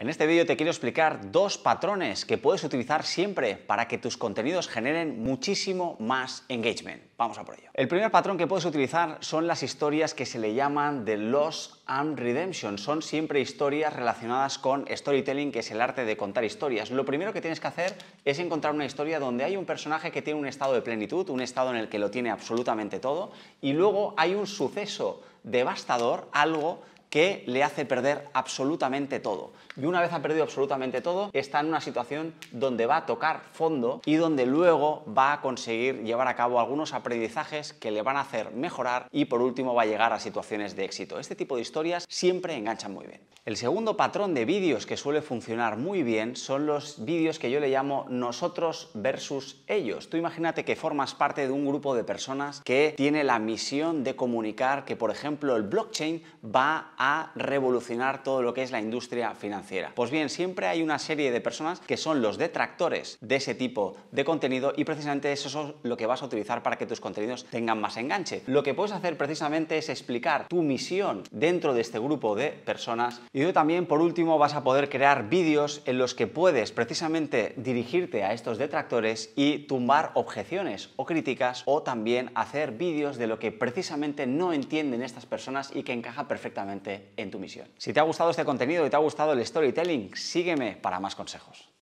En este vídeo te quiero explicar dos patrones que puedes utilizar siempre para que tus contenidos generen muchísimo más engagement. Vamos a por ello. El primer patrón que puedes utilizar son las historias que se le llaman de Lost and Redemption. Son siempre historias relacionadas con storytelling, que es el arte de contar historias. Lo primero que tienes que hacer es encontrar una historia donde hay un personaje que tiene un estado de plenitud, un estado en el que lo tiene absolutamente todo, y luego hay un suceso devastador, algo que le hace perder absolutamente todo. Y una vez ha perdido absolutamente todo, está en una situación donde va a tocar fondo y donde luego va a conseguir llevar a cabo algunos aprendizajes que le van a hacer mejorar y por último va a llegar a situaciones de éxito. Este tipo de historias siempre enganchan muy bien. El segundo patrón de vídeos que suele funcionar muy bien son los vídeos que yo le llamo nosotros versus ellos. Tú imagínate que formas parte de un grupo de personas que tiene la misión de comunicar que, por ejemplo, el blockchain va a revolucionar todo lo que es la industria financiera. Pues bien, siempre hay una serie de personas que son los detractores de ese tipo de contenido y precisamente eso es lo que vas a utilizar para que tus contenidos tengan más enganche. Lo que puedes hacer precisamente es explicar tu misión dentro de este grupo de personas y tú también, por último, vas a poder crear vídeos en los que puedes precisamente dirigirte a estos detractores y tumbar objeciones o críticas o también hacer vídeos de lo que precisamente no entienden estas personas y que encaja perfectamente en tu misión. Si te ha gustado este contenido y te ha gustado el storytelling, sígueme para más consejos.